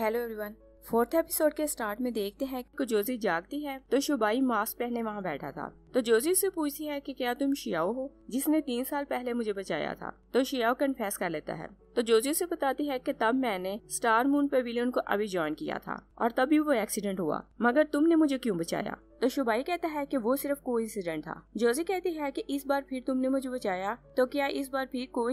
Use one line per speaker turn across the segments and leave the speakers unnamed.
hello everyone fourth episode के start में देखते हैं कि जोजी जागती है तो शुबाई मास्क पहने वहाँ बैठा था तो जोजी से पूछती है कि क्या तुम शियाओ हो जिसने तीन साल पहले मुझे बचाया था तो शियाओ कन्फेस कर लेता है तो जोजी से बताती है कि तब मैंने स्टार मून पेविलियन को अभी ज्वाइन किया था और तभी वो एक्सीडेंट हुआ मगर तुमने मुझे क्यों बचाया तो शुबाई कहता है कि वो सिर्फ को था जोजी कहती है कि इस बार फिर तुमने मुझे बचाया तो क्या इस बार फिर को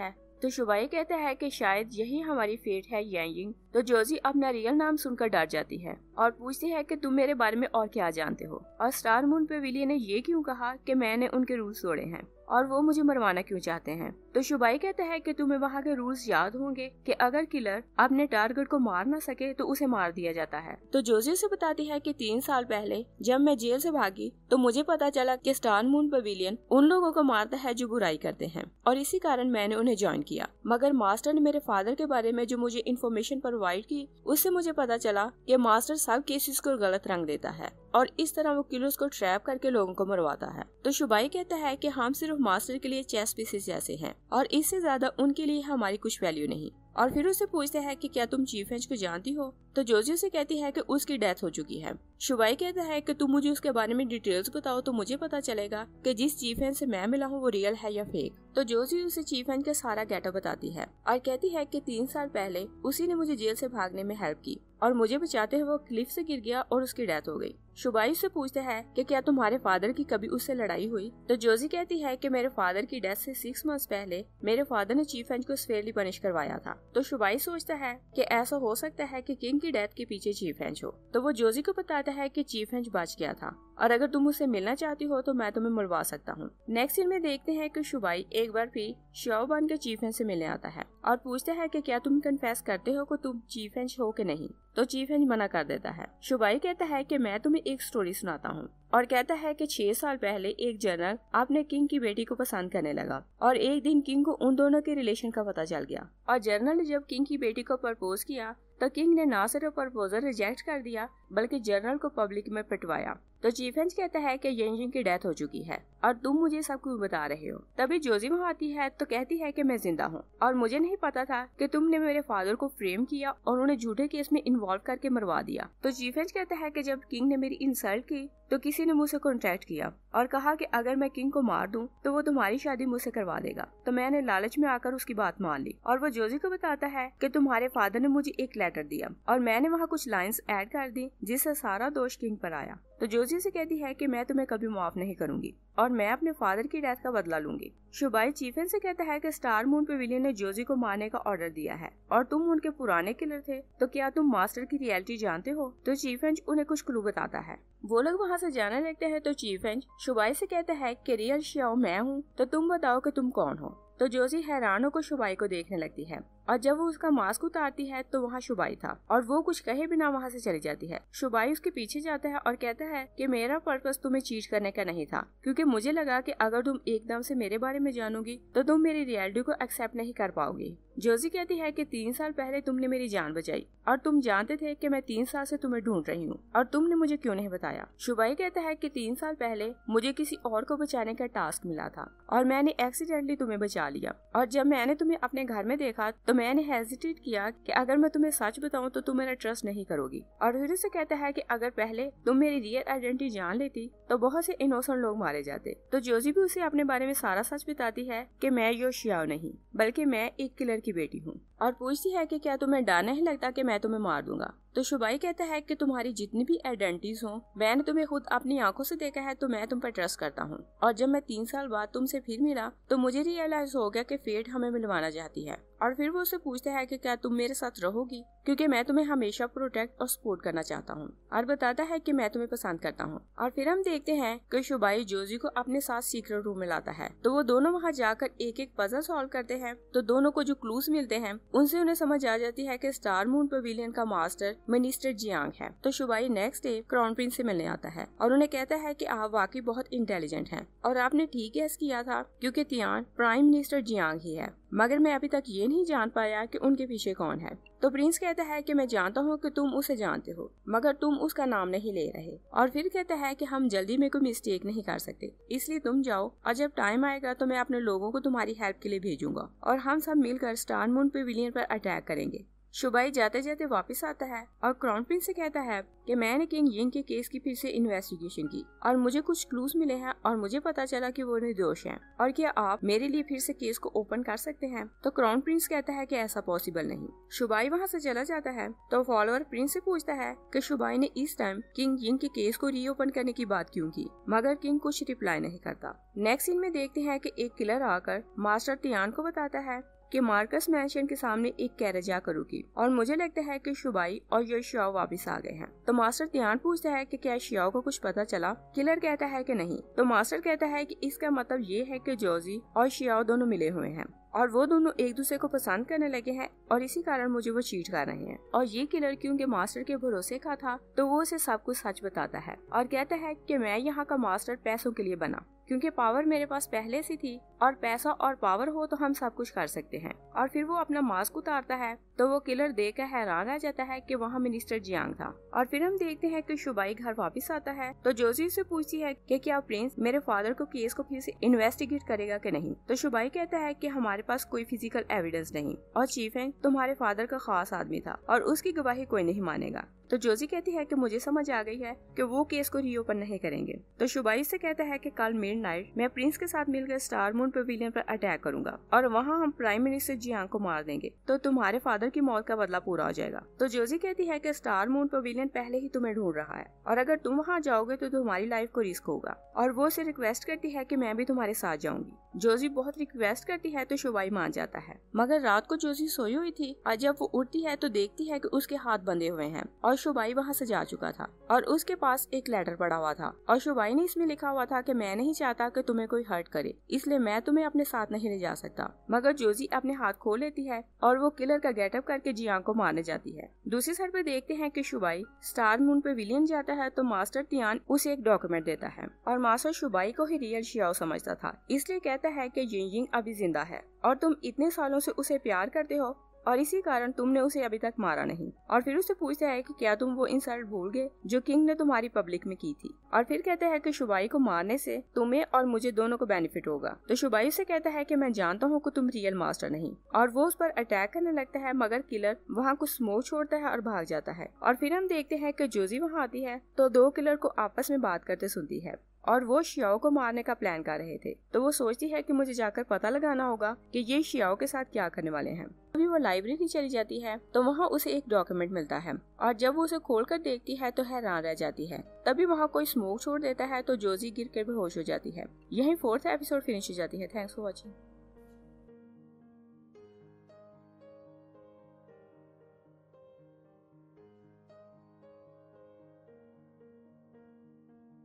है तो शुबाई कहता है कि शायद यही हमारी फेट है यांग तो जोजी अपना रियल नाम सुनकर डर जाती है और पूछती है कि तुम मेरे बारे में और क्या जानते हो और स्टार मून पे विली ने ये क्यों कहा कि मैंने उनके रूल तोड़े हैं और वो मुझे मरवाना क्यों चाहते हैं तो शुबाई कहता है कि तुम्हें वहाँ के रूल्स याद होंगे कि अगर किलर अपने टारगेट को मार ना सके तो उसे मार दिया जाता है तो जोजी उसे बताती है कि तीन साल पहले जब मैं जेल से भागी तो मुझे पता चला कि स्टार मून पवेलियन उन लोगों को मारता है जो बुराई करते हैं और इसी कारण मैंने उन्हें ज्वाइन किया मगर मास्टर ने मेरे फादर के बारे में जो मुझे इन्फॉर्मेशन प्रोवाइड की उससे मुझे पता चला कि मास्टर सब केसेस को गलत रंग देता है और इस तरह वो किलर्स को ट्रैप करके लोगों को मरवाता है तो शुबाई कहता है कि हम सिर्फ मास्टर के लिए चेस पीसेस जैसे हैं और इससे ज्यादा उनके लिए हमारी कुछ वैल्यू नहीं और फिर उसे पूछते हैं कि क्या तुम चीफ एंच को जानती हो तो जोजी उसे कहती है कि उसकी डेथ हो चुकी है शुबाई कहता है कि तुम मुझे उसके बारे में डिटेल्स बताओ तो मुझे पता चलेगा कि जिस चीफ एंड से मैं मिला हूँ वो रियल है या फेक तो जोजी उसे चीफ एंच का सारा गेटअप बताती है और कहती है की तीन साल पहले उसी ने मुझे जेल ऐसी भागने में हेल्प की और मुझे बचाते हुए वो क्लिफ से गिर गया और उसकी डेथ हो गई शुबाई उससे पूछते हैं कि क्या तुम्हारे फादर की कभी उससे लड़ाई हुई तो जोजी कहती है कि मेरे फादर की डेथ से सिक्स मंथ्स पहले मेरे फादर ने चीफ एंच को स्वेयरली पनिश करवाया था तो शुबाई सोचता है कि ऐसा हो सकता है कि किंग की डेथ के पीछे चीफ हेंच हो तो वो जोजी को बताता है कि चीफ हेंच बच गया था और अगर तुम उसे मिलना चाहती हो तो मैं तुम्हें मरवा सकता हूँ नेक्स्ट सीन में देखते हैं कि शुबाई एक बार फिर श्योबान के चीफ हेंच से मिलने आता है और पूछता है कि क्या तुम कन्फेस करते हो कि तुम चीफ हेंच हो कि नहीं तो चीफ इंज मना कर देता है शुबाई कहता है कि मैं तुम्हें एक स्टोरी सुनाता हूँ और कहता है कि छह साल पहले एक जनरल अपने किंग की बेटी को पसंद करने लगा और एक दिन किंग को उन दोनों के रिलेशन का पता चल गया और जनरल ने जब किंग की बेटी को प्रपोज किया तो किंग ने ना सिर्फ प्रपोजल रिजेक्ट कर दिया बल्कि जनरल को पब्लिक में पिटवाया तो जीफेंस कहता है कि येंजिंग की डेथ हो चुकी है और तुम मुझे सब कुछ बता रहे हो तभी जोजी वहाँ आती है तो कहती है कि मैं जिंदा हूँ और मुझे नहीं पता था कि तुमने मेरे फादर को फ्रेम किया और उन्हें झूठे केस में इन्वॉल्व करके मरवा दिया तो जीफेंस कहता है कि जब किंग ने मेरी इंसल्ट की तो किसी ने मुझसे कॉन्टेक्ट किया और कहा कि अगर मैं किंग को मार दूं तो वो तुम्हारी शादी मुझसे करवा देगा तो मैंने लालच में आकर उसकी बात मान ली और वो जोजी को बताता है कि तुम्हारे फादर ने मुझे एक लेटर दिया और मैंने वहाँ कुछ लाइंस ऐड कर दी जिससे सारा दोष किंग पर आया तो जोजी से कहती है कि मैं तुम्हें कभी माफ नहीं करूंगी और मैं अपने फादर की डेथ का बदला लूंगी शुबाई चीफन से कहता है कि स्टार मून पे ने जोजी को मारने का ऑर्डर दिया है और तुम उनके पुराने किलर थे तो क्या तुम मास्टर की रियलिटी जानते हो तो चीफें उन्हें कुछ क्लू बताता है वो लोग वहाँ से जाने लगते हैं तो एंज शुबाई से कहता है कि रियल शियाओ मैं हूँ तो तुम बताओ कि तुम कौन हो तो जोजी हैरानों को शुबाई को देखने लगती है और जब वो उसका मास्क उतारती है तो वहाँ शुबाई था और वो कुछ कहे बिना वहाँ से चली जाती है शुबाई उसके पीछे जाता है और कहता है कि मेरा पर्पस तुम्हें चीट करने का नहीं था क्योंकि मुझे लगा कि अगर तुम एकदम से मेरे बारे में जानोगी तो तुम मेरी रियलिटी को एक्सेप्ट नहीं कर पाओगी जोजी कहती है कि तीन साल पहले तुमने मेरी जान बचाई और तुम जानते थे कि मैं तीन साल से तुम्हें ढूंढ रही हूँ और तुमने मुझे क्यों नहीं बताया शुबाई कहता है कि तीन साल पहले मुझे किसी और को बचाने का टास्क मिला था और मैंने एक्सीडेंटली तुम्हें बचा लिया और जब मैंने तुम्हें अपने घर में देखा तो मैंने हेजिटेट किया कि अगर मैं तुम्हें सच बताऊं तो तुम मेरा ट्रस्ट नहीं करोगी और फिर से कहता है कि अगर पहले तुम मेरी रियल आइडेंटिटी जान लेती तो बहुत से इनोसेंट लोग मारे जाते तो जोजी भी उसे अपने बारे में सारा सच बताती है की मैं योशियाओ नहीं बल्कि मैं एक किलर की बेटी हूँ और पूछती है कि क्या तुम्हें डर नहीं लगता कि मैं तुम्हें मार दूंगा तो शुबाई कहता है कि तुम्हारी जितनी भी आइडेंटिटीज हो मैंने तुम्हें खुद अपनी आंखों से देखा है तो मैं तुम पर ट्रस्ट करता हूँ और जब मैं तीन साल बाद तुमसे फिर मिला तो मुझे रियलाइज हो गया कि फेट हमें मिलवाना चाहती है और फिर वो उसे पूछता है कि क्या तुम मेरे साथ रहोगी क्योंकि मैं तुम्हें हमेशा प्रोटेक्ट और सपोर्ट करना चाहता हूँ और बताता है कि मैं तुम्हें पसंद करता हूँ और फिर हम देखते हैं कि शुबाई जोजी को अपने साथ सीक्रेट रूम में लाता है तो वो दोनों वहाँ जाकर एक एक पजल सॉल्व करते हैं तो दोनों को जो क्लूज मिलते हैं उनसे उन्हें समझ आ जाती है कि स्टार मून पवेलियन का मास्टर मिनिस्टर जियांग है तो Shubai next day crown prince से मिलने आता है और उन्हें कहता है कि आप वाकई बहुत इंटेलिजेंट हैं और आपने ठीक गैस किया था क्योंकि तियान प्राइम मिनिस्टर जियांग ही है मगर मैं अभी तक ये नहीं जान पाया कि उनके पीछे कौन है तो प्रिंस कहता है कि मैं जानता हूँ कि तुम उसे जानते हो मगर तुम उसका नाम नहीं ले रहे और फिर कहता है कि हम जल्दी में कोई मिस्टेक नहीं कर सकते इसलिए तुम जाओ और जब टाइम आएगा तो मैं अपने लोगों को तुम्हारी हेल्प के लिए भेजूंगा और हम सब मिलकर स्टार मून पे विलियन पर अटैक करेंगे शुबाई जाते जाते वापस आता है और क्राउन प्रिंस से कहता है कि मैंने किंग यिंग के केस की फिर से इन्वेस्टिगेशन की और मुझे कुछ क्लूज मिले हैं और मुझे पता चला कि वो निर्दोष हैं और क्या आप मेरे लिए फिर से केस को ओपन कर सकते हैं तो क्राउन प्रिंस कहता है कि ऐसा पॉसिबल नहीं शुबाई वहाँ से चला जाता है तो फॉलोअर प्रिंस से पूछता है कि शुबाई ने इस टाइम किंग यिंग के केस को रीओपन करने की बात क्यूँ की मगर किंग कुछ रिप्लाई नहीं करता नेक्स्ट सीन में देखते हैं की एक किलर आकर मास्टर तियान को बताता है कि मार्कस मैंशन के सामने एक कैरेजा करूंगी रुकी और मुझे लगता है कि शुबाई और यशियाओ वापस आ गए हैं तो मास्टर त्यान पूछता है कि क्या शियाओ को कुछ पता चला किलर कहता है कि नहीं तो मास्टर कहता है कि इसका मतलब ये है कि जोजी और शियाओ दोनों मिले हुए हैं और वो दोनों एक दूसरे को पसंद करने लगे हैं और इसी कारण मुझे वो चीट कर रहे हैं और ये किलर क्योंकि मास्टर के भरोसे का था तो वो उसे सब कुछ सच बताता है और कहता है कि मैं यहाँ का मास्टर पैसों के लिए बना क्योंकि पावर मेरे पास पहले से थी और पैसा और पावर हो तो हम सब कुछ कर सकते हैं और फिर वो अपना मास्क उतारता है तो वो किलर कर हैरान आ जाता है कि वहाँ मिनिस्टर जियांग था और फिर हम देखते हैं कि शुबाई घर वापस आता है तो जोजी उसे पूछती है कि क्या प्रिंस मेरे फादर को केस को फिर से इन्वेस्टिगेट करेगा कि नहीं तो शुबाई कहता है कि हमारे पास कोई फिजिकल एविडेंस नहीं और चीफ है तुम्हारे फादर का खास आदमी था और उसकी गवाही कोई नहीं मानेगा तो जोजी कहती है कि मुझे समझ आ गई है कि वो केस को रीओपन नहीं करेंगे तो शुबाई से कहता है कि कल मिड नाइट मैं प्रिंस के साथ मिलकर स्टार मून पवेलियन पर अटैक करूंगा और वहाँ हम प्राइम मिनिस्टर जियांग को मार देंगे तो तुम्हारे फादर की मौत का बदला पूरा हो जाएगा तो जोजी कहती है की स्टार मून पवेलियन पहले ही तुम्हें ढूंढ रहा है और अगर तुम वहाँ जाओगे तो तुम्हारी लाइफ को रिस्क होगा और वो उसे रिक्वेस्ट करती है की मैं भी तुम्हारे साथ जाऊंगी जोजी बहुत रिक्वेस्ट करती है तो शुबाई मान जाता है मगर रात को जोजी सोई हुई थी और जब वो उठती है तो देखती है कि उसके हाथ बंधे हुए हैं और शुबाई वहाँ से जा चुका था और उसके पास एक लेटर पड़ा हुआ था और शुबाई ने इसमें लिखा हुआ था कि मैं नहीं चाहता कि तुम्हें कोई हर्ट करे इसलिए मैं तुम्हें अपने साथ नहीं ले जा सकता मगर जोजी अपने हाथ खो लेती है और वो किलर का गेटअप करके जिया को मारने जाती है दूसरी साइड पे देखते हैं कि शुबाई स्टार मून पे विलियन जाता है तो मास्टर तियान उसे एक डॉक्यूमेंट देता है और मास्टर शुबाई को ही रियल शियाओ समझता था इसलिए कहता है कि यिंग अभी जिंदा है और तुम इतने सालों से उसे प्यार करते हो और इसी कारण तुमने उसे अभी तक मारा नहीं और फिर उससे पूछता है कि क्या तुम वो इंसल्ट भूल गए जो किंग ने तुम्हारी पब्लिक में की थी और फिर कहते हैं कि शुबाई को मारने से तुम्हें और मुझे दोनों को बेनिफिट होगा तो शुबाई उसे कहता है कि मैं जानता हूँ कि तुम रियल मास्टर नहीं और वो उस पर अटैक करने लगता है मगर किलर वहाँ कुछ स्मोक छोड़ता है और भाग जाता है और फिर हम देखते हैं कि जोजी वहाँ आती है तो दो किलर को आपस में बात करते सुनती है और वो शियाओ को मारने का प्लान कर रहे थे तो वो सोचती है कि मुझे जाकर पता लगाना होगा कि ये शियाओ के साथ क्या करने वाले हैं कभी वो लाइब्रेरी चली जाती है तो वहाँ उसे एक डॉक्यूमेंट मिलता है और जब वो उसे खोल कर देखती है तो हैरान रह जाती है तभी वहाँ कोई स्मोक छोड़ देता है तो जोजी गिर कर बेहोश हो जाती है यही फोर्थ एपिसोड फिनिश हो जाती है थैंक्स फॉर वॉचिंग